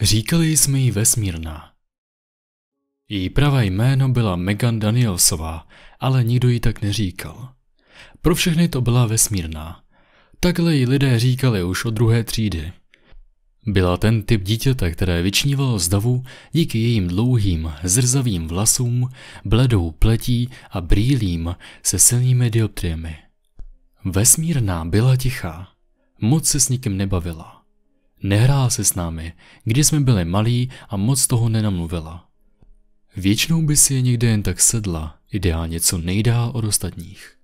Říkali jsme jí vesmírná. Její pravé jméno byla Megan Danielsová, ale nikdo ji tak neříkal. Pro všechny to byla vesmírná. Takhle ji lidé říkali už od druhé třídy. Byla ten typ dítěte, které vyčnívalo z davu díky jejím dlouhým, zrzavým vlasům, bledou pletí a brýlím se silnými dioptriemi. Vesmírná byla tichá, moc se s nikým nebavila. Nehrála se s námi, když jsme byli malí a moc toho nenamluvila. Většinou by si je někde jen tak sedla, ideálně co nejdál od ostatních.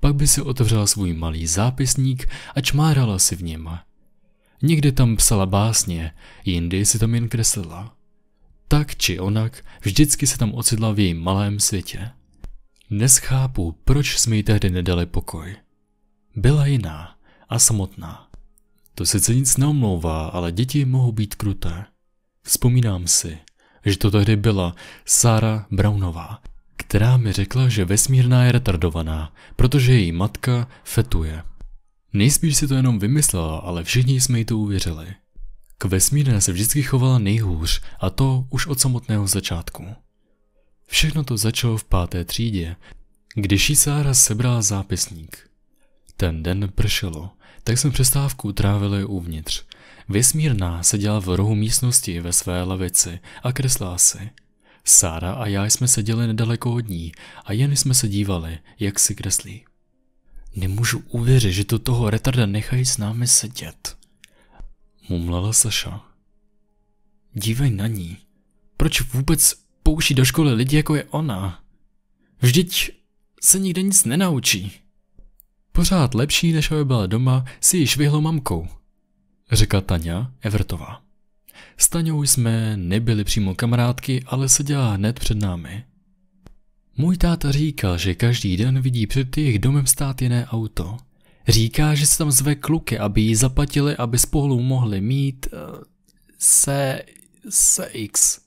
Pak by si otevřela svůj malý zápisník a čmárala si v něm. Někde tam psala básně, jindy si tam jen kreslila. Tak či onak, vždycky se tam ocitla v jejím malém světě. Neschápu, proč jsme jí tehdy nedali pokoj. Byla jiná a samotná. To sice nic neomlouvá, ale děti mohou být kruté. Vzpomínám si, že to tehdy byla Sara Brownová, která mi řekla, že vesmírná je retardovaná, protože její matka fetuje. Nejspíš si to jenom vymyslela, ale všichni jsme jí to uvěřili. K vesmírné se vždycky chovala nejhůř a to už od samotného začátku. Všechno to začalo v páté třídě, když jí Sára sebrala zápisník. Ten den pršelo tak jsme přestávku trávili uvnitř. Vysmírná seděla v rohu místnosti ve své lavici a kreslá si. Sára a já jsme seděli nedaleko od ní a jen jsme se dívali, jak si kreslí. Nemůžu uvěřit, že to toho retarda nechají s námi sedět. Mumlala Saša. Dívej na ní. Proč vůbec pouští do školy lidi jako je ona? Vždyť se nikde nic nenaučí. Pořád lepší, než aby byla doma, si již švihlo mamkou, řekla Tania Evertová. S Taňou jsme nebyli přímo kamarádky, ale seděla hned před námi. Můj táta říkal, že každý den vidí před jejich domem stát jiné auto. Říká, že se tam zve kluky, aby ji zapatili, aby spolu mohli mít... Uh, se... X.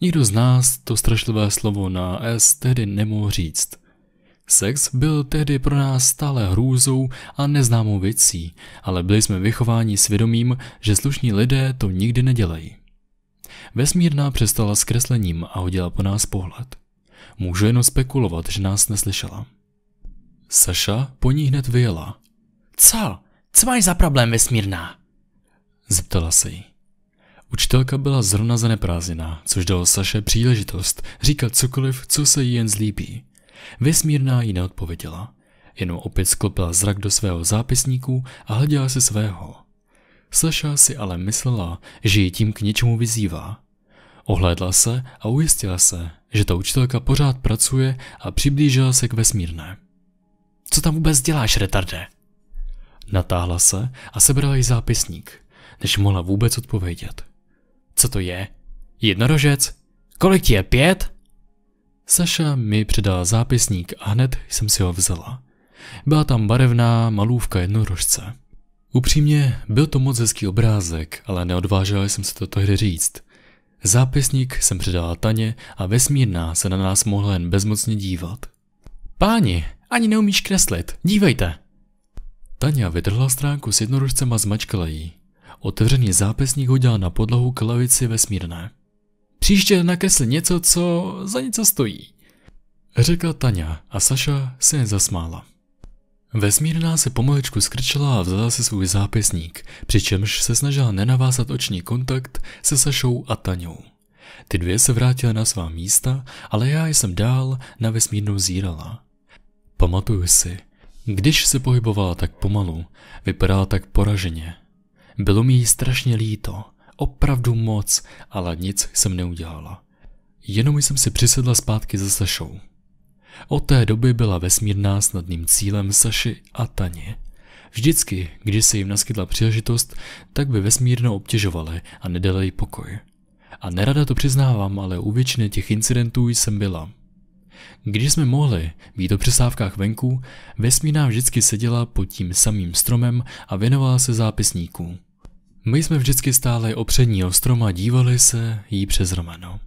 Nikdo z nás to strašlivé slovo na S tedy nemohl říct. Sex byl tehdy pro nás stále hrůzou a neznámou věcí, ale byli jsme vychováni svědomím, že slušní lidé to nikdy nedělají. Vesmírná přestala s kreslením a hodila po nás pohled. Můžu jenom spekulovat, že nás neslyšela. Saša po ní hned vyjela. Co? Co máš za problém, vesmírná? Zeptala se jí. Učitelka byla zrovna zaneprázdněná, což dalo Saše příležitost říkat cokoliv, co se jí jen zlíbí. Vesmírná ji neodpověděla, jenom opět sklopila zrak do svého zápisníku a hleděla si svého. Saša si ale myslela, že ji tím k něčemu vyzývá. Ohlédla se a ujistila se, že ta učitelka pořád pracuje a přiblížila se k vesmírné. Co tam vůbec děláš, retarde? Natáhla se a sebrala jí zápisník, než mohla vůbec odpovědět. Co to je? Jednorožec? Kolik ti je? Pět? Saša mi předala zápisník a hned jsem si ho vzala. Byla tam barevná malůvka jednorožce. Upřímně, byl to moc hezký obrázek, ale neodvážila jsem se to tehdy říct. Zápisník jsem předala Taně a vesmírná se na nás mohla jen bezmocně dívat. Páni, ani neumíš kreslit, dívejte! Tania vytrhla stránku s jednorožcem a zmačkala ji. Otevřený zápisník hodila na podlahu k lavici vesmírné. Příště nakresli něco, co za něco stojí. Řekla Tania a Saša se zasmála. Vesmírná se pomalečku skrčela a vzala si svůj zápisník, přičemž se snažila nenavázat oční kontakt se Sašou a Taňou. Ty dvě se vrátily na svá místa, ale já jsem dál na vesmírnou zírala. Pamatuju si, když se pohybovala tak pomalu, vypadala tak poraženě. Bylo mi jí strašně líto, Opravdu moc, ale nic jsem neudělala. Jenom jsem si přisedla zpátky za Sašou. Od té doby byla vesmírná snadným cílem Saši a Taně. Vždycky, když se jim naskytla příležitost, tak by vesmírno obtěžovali a nedali jí pokoj. A nerada to přiznávám, ale u většiny těch incidentů jsem byla. Když jsme mohli být o přesávkách venku, vesmírná vždycky seděla pod tím samým stromem a věnovala se zápisníkům. My jsme vždycky stáli opřední o strom a dívali se jí přes rameno.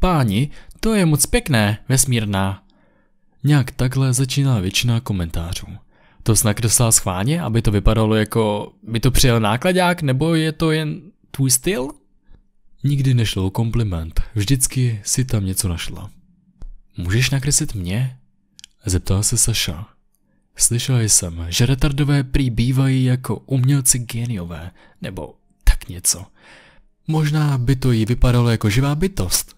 Páni, to je moc pěkné, vesmírná. Nějak takhle začíná většina komentářů. To snad nakreslila schválně, aby to vypadalo jako by to přijel nákladák, nebo je to jen tvůj styl? Nikdy nešlo o kompliment, vždycky si tam něco našla. Můžeš nakreslit mě? Zeptala se Saša. Slyšel jsem, že retardové prý bývají jako umělci geniové, nebo tak něco. Možná by to jí vypadalo jako živá bytost.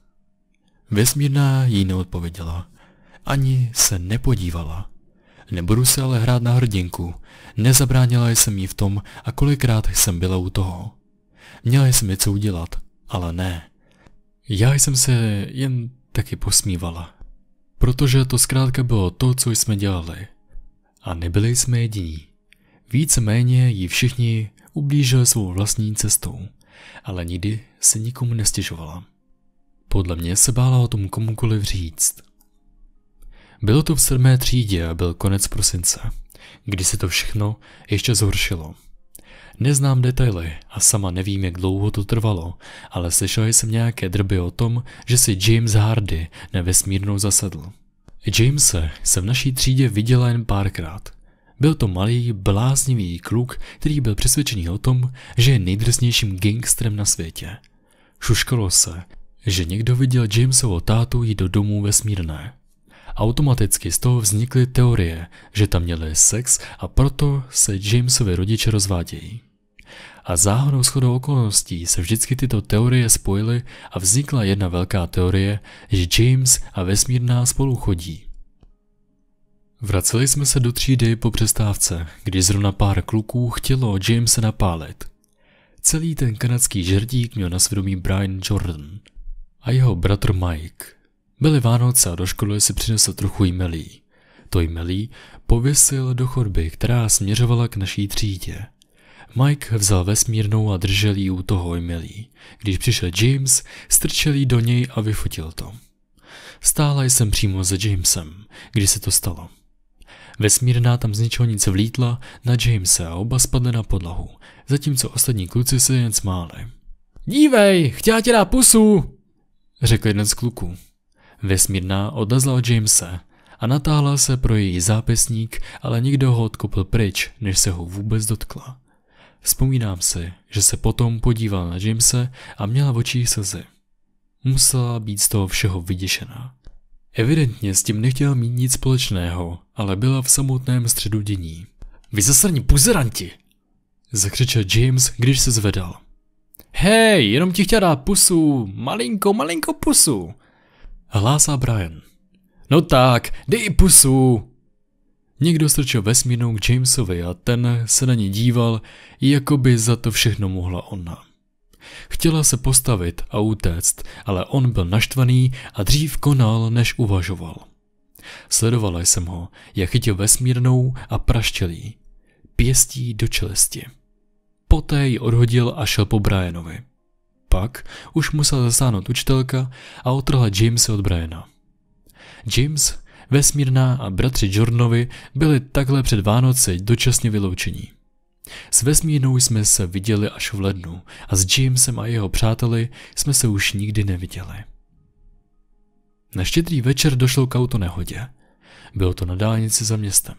Vesmírná jí neodpověděla. Ani se nepodívala. Nebudu se ale hrát na hrdinku. Nezabránila jsem jí v tom a kolikrát jsem byla u toho. Měla jsem něco co udělat, ale ne. Já jsem se jen taky posmívala. Protože to zkrátka bylo to, co jsme dělali. A nebyli jsme jediní. Víceméně ji všichni ublížili svou vlastní cestou, ale nikdy se nikomu nestěžovala. Podle mě se bála o tom komukoliv říct. Bylo to v sedmé třídě a byl konec prosince, kdy se to všechno ještě zhoršilo. Neznám detaily a sama nevím, jak dlouho to trvalo, ale slyšel jsem nějaké drby o tom, že si James Hardy nevesmírnou zasedl. Jamese jsem v naší třídě viděla jen párkrát. Byl to malý, bláznivý kluk, který byl přesvědčený o tom, že je nejdrsnějším gangstrem na světě. Šuškalo se, že někdo viděl Jamesovo tátu jít do domů vesmírné. Automaticky z toho vznikly teorie, že tam měli sex a proto se Jamesovi rodiče rozvádějí. A záhodou shodou okolností se vždycky tyto teorie spojily a vznikla jedna velká teorie, že James a vesmírná spolu chodí. Vraceli jsme se do třídy po přestávce, kdy zrovna pár kluků chtělo Jamese napálit. Celý ten kanadský žrdík měl na svědomí Brian Jordan a jeho bratr Mike. Byly Vánoce a do školy si přinesl trochu jmelí. To jmelí pověsil do chodby, která směřovala k naší třídě. Mike vzal vesmírnou a držel ji u toho Emily. Když přišel James, strčel ji do něj a vyfotil to. Stála jsem přímo za Jamesem, když se to stalo. Vesmírná tam z ničeho nic vlítla na Jamesa a oba spadly na podlahu, zatímco ostatní kluci se jen smáli. Dívej, chtěla tě dát pusu, řekl jeden z kluků. Vesmírná odlezla od Jamesa a natáhla se pro její zápisník, ale nikdo ho odkopl pryč, než se ho vůbec dotkla. Vzpomínám si, že se potom podíval na Jamese a měla v očích slzy. Musela být z toho všeho vyděšená. Evidentně s tím nechtěla mít nic společného, ale byla v samotném středu dění. Vy zasrní puzeranti! Zakřičel James, když se zvedal. Hej, jenom ti chtěla dát pusu, malinko, malinko pusu. Hlásá Brian. No tak, dej pusu, Někdo strčil vesmírnou k Jamesovi a ten se na ní díval, jako by za to všechno mohla ona. Chtěla se postavit a utéct, ale on byl naštvaný a dřív konal, než uvažoval. Sledovala jsem ho, jak chytil vesmírnou a praštil jí. Pěstí do čelesti. Poté ji odhodil a šel po Brianovi. Pak už musela zasáhnout učitelka a otrhla Jamesa od Briana. James Vesmírná a bratři Jornovi byli takhle před Vánoce dočasně vyloučení. S Vesmírnou jsme se viděli až v lednu a s Jamesem a jeho přáteli jsme se už nikdy neviděli. Na štědrý večer došlo k autonehodě. Bylo to na dálnici za městem.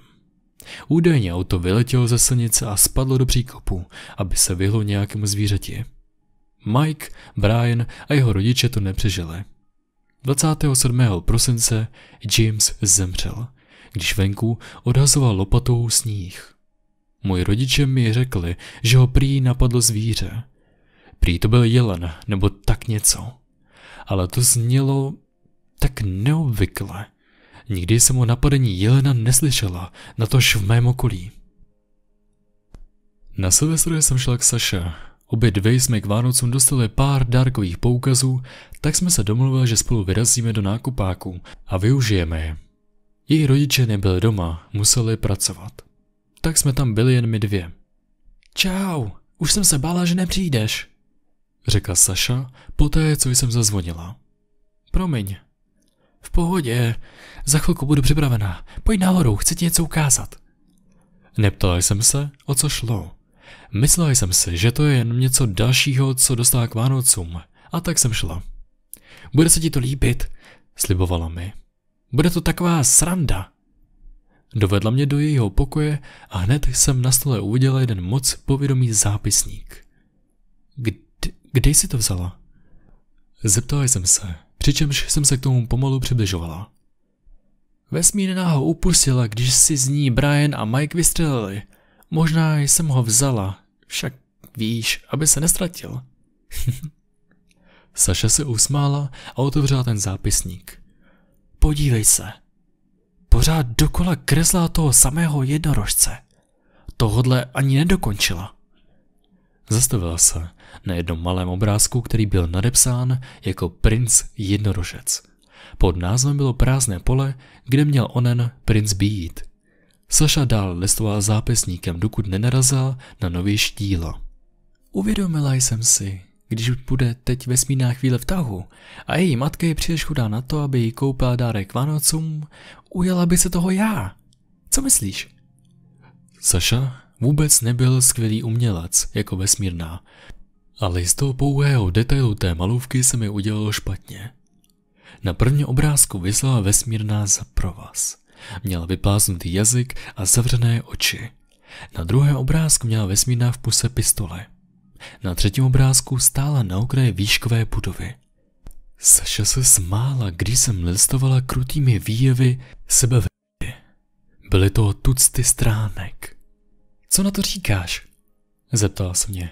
Údajně auto vyletělo ze silnice a spadlo do příkopu, aby se vyhlo nějakému zvířeti. Mike, Brian a jeho rodiče to nepřežili. 27. prosince James zemřel, když venku odhazoval lopatou sníh. Moji rodiče mi řekli, že ho prý napadlo zvíře. Prý to byl jelen, nebo tak něco. Ale to znělo tak neobvykle. Nikdy jsem o napadení jelena neslyšela, natož v mém okolí. Na Silvestru jsem šla k Saše, Obě dvě jsme k Vánocům dostali pár dárkových poukazů, tak jsme se domluvili, že spolu vyrazíme do nákupáků a využijeme je. Její rodiče nebyli doma, museli pracovat. Tak jsme tam byli jen my dvě. Čau, už jsem se bála, že nepřijdeš, řekla Saša, poté co jsem zazvonila. Promiň. V pohodě, za chvilku budu připravená. Pojď nahoru, chci ti něco ukázat. Neptala jsem se, o co šlo. Myslela jsem si, že to je jen něco dalšího, co dostala k Vánocům. A tak jsem šla. Bude se ti to líbit, slibovala mi. Bude to taková sranda. Dovedla mě do jejího pokoje a hned jsem na stole uviděla jeden moc povědomý zápisník. Kde, kde jsi to vzala? Zeptala jsem se, přičemž jsem se k tomu pomalu přibližovala. Vesmírná ho upustila, když si z ní Brian a Mike vystřelili – Možná jsem ho vzala, však víš, aby se nestratil. Saša se usmála a otevřela ten zápisník. Podívej se. Pořád dokola kreslá toho samého jednorožce. Tohodle ani nedokončila. Zastavila se na jednom malém obrázku, který byl nadepsán jako princ jednorožec. Pod názvem bylo prázdné pole, kde měl onen princ být. Saša dál listoval zápisníkem, dokud nenarazila na novější dílo. Uvědomila jsem si, když už bude teď vesmírná chvíle v tahu a její matka je příliš chudá na to, aby jí koupila dárek Vánocům, ujela by se toho já. Co myslíš? Saša vůbec nebyl skvělý umělec jako vesmírná, ale z toho pouhého detailu té malůvky se mi udělalo špatně. Na první obrázku vyslala vesmírná za provaz. Měl vypláznutý jazyk a zavřené oči. Na druhém obrázku měla vesmírná v puse pistole. Na třetím obrázku stála na okraji výškové budovy. Saša se smála, když jsem listovala krutými výjevy sebevědy. Byly to tucty stránek. Co na to říkáš? Zeptala se mě.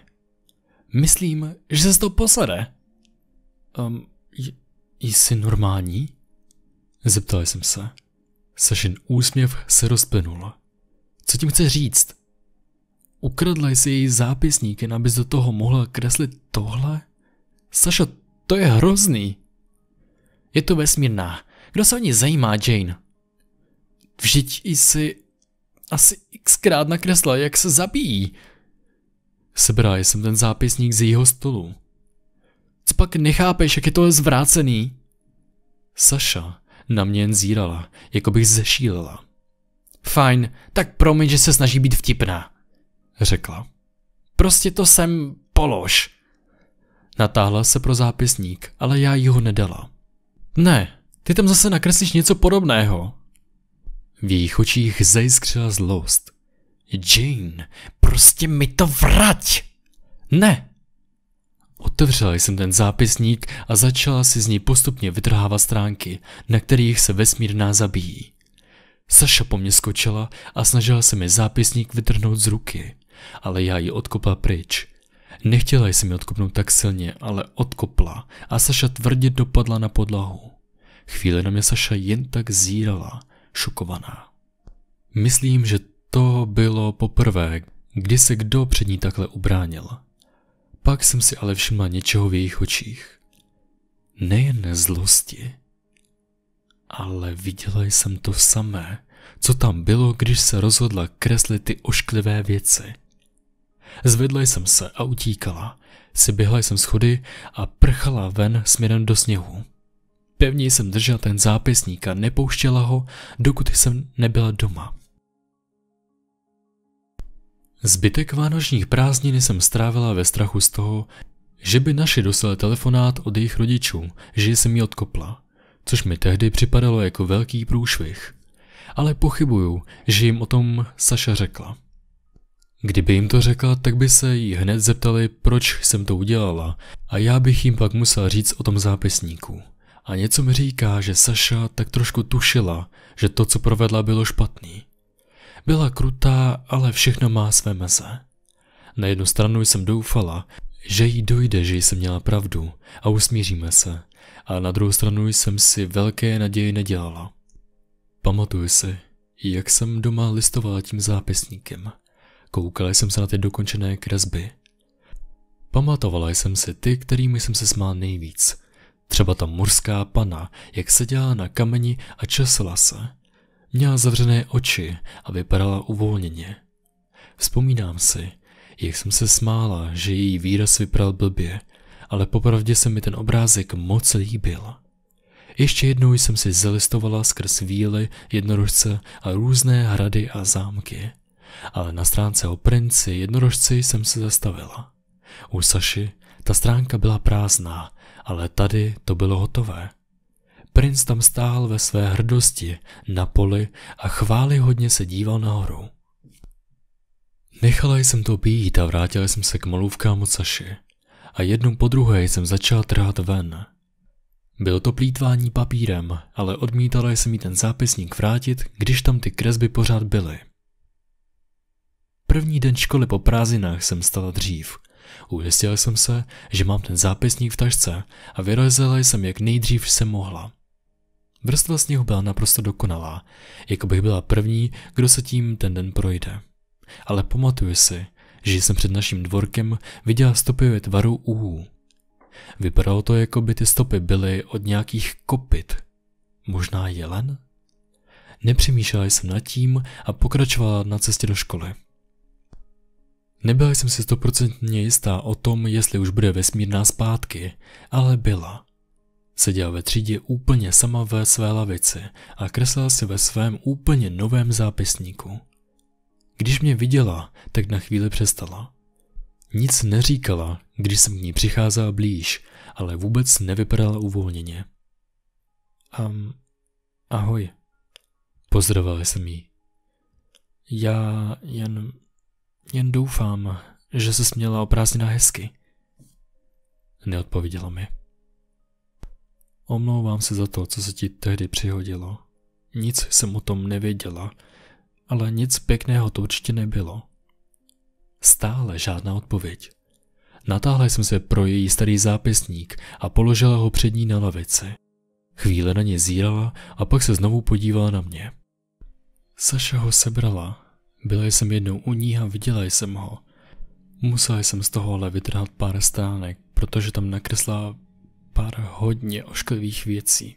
Myslím, že se to posede. Um, jsi normální? Zeptal jsem se. Sašin úsměv se rozplynul. Co tím chce říct? Ukradla jsi její zápisník, jen do toho mohla kreslit tohle? Sašo, to je hrozný. Je to vesmírná. Kdo se o ní zajímá, Jane? Vždyť jsi asi xkrát nakresla, jak se zabíjí. Sebral jsem ten zápisník z jeho stolu. Co pak nechápeš, jak je to zvrácený? Saša na mě jen zírala, jako bych zešílela. Fajn, tak promiň, že se snaží být vtipná, řekla. Prostě to jsem polož. Natáhla se pro zápisník, ale já ji ho nedala. Ne, ty tam zase nakreslíš něco podobného. V jejich očích zajskřila zlost. Jane, prostě mi to vrať! Ne, Otevřela jsem ten zápisník a začala si z něj postupně vytrhávat stránky, na kterých se vesmírná zabíjí. Saša po mně skočila a snažila se mi zápisník vytrhnout z ruky, ale já ji odkopla pryč. Nechtěla jsem ji odkopnout tak silně, ale odkopla a Saša tvrdě dopadla na podlahu. Chvíli na mě Saša jen tak zírala, šokovaná. Myslím, že to bylo poprvé, kdy se kdo před ní takhle ubránil. Pak jsem si ale všimla něčeho v jejich očích. Nejen zlosti, ale viděla jsem to samé, co tam bylo, když se rozhodla kreslit ty ošklivé věci. Zvedla jsem se a utíkala. Si běhla jsem schody a prchala ven směrem do sněhu. Pevně jsem držela ten zápisník a nepouštěla ho, dokud jsem nebyla doma. Zbytek vánočních prázdnin jsem strávila ve strachu z toho, že by naši dostali telefonát od jejich rodičů, že jsem ji odkopla, což mi tehdy připadalo jako velký průšvih. Ale pochybuju, že jim o tom Saša řekla. Kdyby jim to řekla, tak by se jí hned zeptali, proč jsem to udělala a já bych jim pak musel říct o tom zápisníku. A něco mi říká, že Saša tak trošku tušila, že to, co provedla, bylo špatný. Byla krutá, ale všechno má své meze. Na jednu stranu jsem doufala, že jí dojde, že jsem měla pravdu a usmíříme se, a na druhou stranu jsem si velké naděje nedělala. Pamatuju si, jak jsem doma listovala tím zápisníkem. Koukala jsem se na ty dokončené kresby. Pamatovala jsem si ty, kterými jsem se smál nejvíc. Třeba ta morská pana, jak seděla na kameni a česla se. Měla zavřené oči a vypadala uvolněně. Vzpomínám si, jak jsem se smála, že její výraz vypadal blbě, ale popravdě se mi ten obrázek moc líbil. Ještě jednou jsem si zalistovala skrz víly, jednorožce a různé hrady a zámky. Ale na stránce o princi jednorožci jsem se zastavila. U Saši ta stránka byla prázdná, ale tady to bylo hotové. Princ tam stál ve své hrdosti na poli a chváli hodně se díval nahoru. Nechala jsem to být a vrátila jsem se k malůvkám od Saši. A jednou po druhé jsem začal trhat ven. Bylo to plítvání papírem, ale odmítala jsem mi ten zápisník vrátit, když tam ty kresby pořád byly. První den školy po prázdninách jsem stala dřív. Ujistila jsem se, že mám ten zápisník v tašce a vyrazila jsem jak nejdřív jsem mohla. Vrstva sněhu byla naprosto dokonalá, jako bych byla první, kdo se tím ten den projde. Ale pamatuju si, že jsem před naším dvorkem viděla stopy ve tvaru úhů. Vypadalo to, jako by ty stopy byly od nějakých kopit. Možná jelen? Nepřemýšlela jsem nad tím a pokračovala na cestě do školy. Nebyla jsem si stoprocentně jistá o tom, jestli už bude vesmírná zpátky, ale byla. Seděl ve třídě úplně sama ve své lavici a kreslil si ve svém úplně novém zápisníku. Když mě viděla, tak na chvíli přestala. Nic neříkala, když jsem k ní přicházel blíž, ale vůbec nevypadala uvolněně. Um, ahoj. Pozdravil jsem jí. Já jen, jen doufám, že se směla o prázdninách hezky. Neodpověděla mi. Omlouvám se za to, co se ti tehdy přihodilo. Nic jsem o tom nevěděla, ale nic pěkného to určitě nebylo. Stále žádná odpověď. Natáhla jsem se pro její starý zápisník a položila ho před ní na lavici. Chvíle na ně zírala a pak se znovu podívala na mě. Saša ho sebrala. Byla jsem jednou u ní a viděla jsem ho. Musela jsem z toho ale vytrhat pár stránek, protože tam nakreslá pár hodně ošklivých věcí.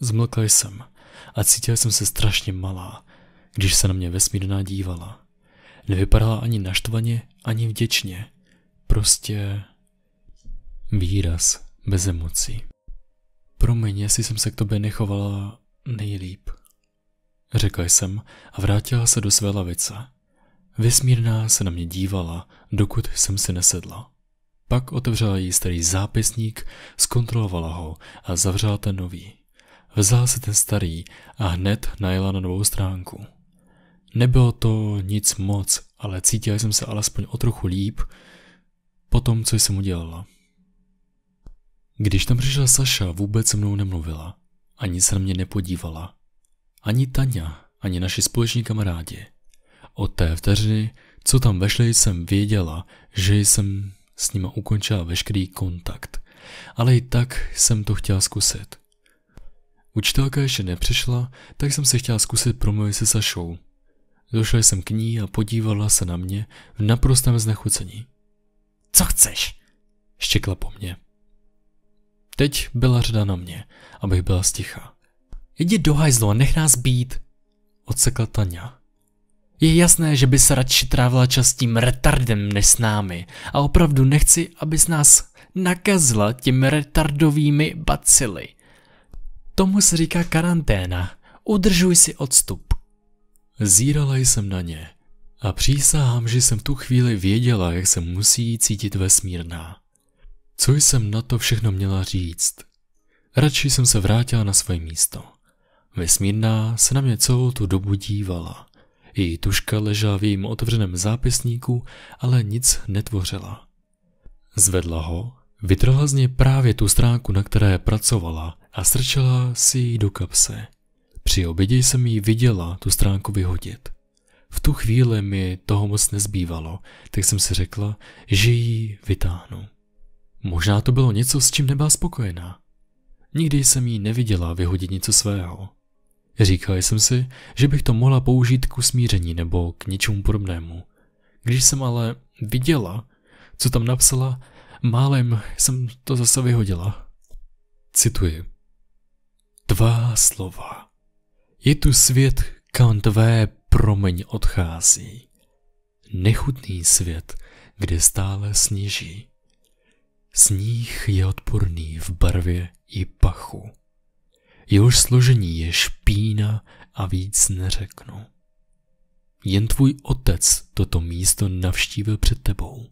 Zmlkl jsem a cítil jsem se strašně malá, když se na mě vesmírná dívala. Nevypadala ani naštvaně, ani vděčně. Prostě výraz bez emocí. Promiň, jestli jsem se k tobě nechovala nejlíp. Řekl jsem a vrátila se do své lavice. Vesmírná se na mě dívala, dokud jsem si nesedla. Pak otevřela její starý zápisník, zkontrolovala ho a zavřela ten nový. Vzala si ten starý a hned najela na novou stránku. Nebylo to nic moc, ale cítila jsem se alespoň o trochu líp po tom, co jsem udělala. Když tam přišla Saša, vůbec se mnou nemluvila. Ani se na mě nepodívala. Ani Tania, ani naši společní kamarádi. Od té vteřiny, co tam vešli, jsem věděla, že jsem s nima ukončila veškerý kontakt. Ale i tak jsem to chtěla zkusit. Učitelka ještě nepřišla, tak jsem se chtěla zkusit promluvit se Sašou. Došla jsem k ní a podívala se na mě v naprostém znechucení. Co chceš? Štěkla po mně. Teď byla řada na mě, abych byla sticha. Jdi do hajzlu a nech nás být, odsekla Tania. Je jasné, že by se radši trávila čas tím retardem než s námi a opravdu nechci, aby z nás nakazila těmi retardovými bacily. Tomu se říká karanténa. Udržuj si odstup. Zírala jsem na ně a přísahám, že jsem tu chvíli věděla, jak se musí cítit vesmírná. Co jsem na to všechno měla říct? Radši jsem se vrátila na své místo. Vesmírná se na mě celou tu dobu dívala. Její tuška ležela v jejím otevřeném zápisníku, ale nic netvořila. Zvedla ho, vytrhla z něj právě tu stránku, na které pracovala a strčila si ji do kapse. Při obědě jsem jí viděla tu stránku vyhodit. V tu chvíli mi toho moc nezbývalo, tak jsem si řekla, že ji vytáhnu. Možná to bylo něco, s čím nebyla spokojená. Nikdy jsem jí neviděla vyhodit něco svého. Říkal jsem si, že bych to mohla použít k usmíření nebo k něčemu podobnému. Když jsem ale viděla, co tam napsala, málem jsem to zase vyhodila. Cituji. Tvá slova. Je tu svět, kam tvé promeň odchází. Nechutný svět, kde stále sníží. Sníh je odporný v barvě i pachu jehož složení je špína a víc neřeknu. Jen tvůj otec toto místo navštívil před tebou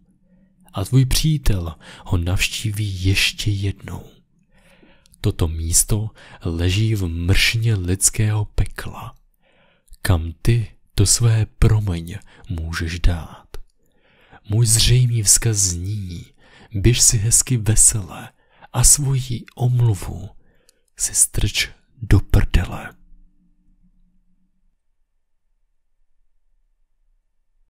a tvůj přítel ho navštíví ještě jednou. Toto místo leží v mršně lidského pekla, kam ty to své promeň můžeš dát. Můj zřejmý vzkaz zní, běž si hezky veselé a svoji omluvu si strč do prdele.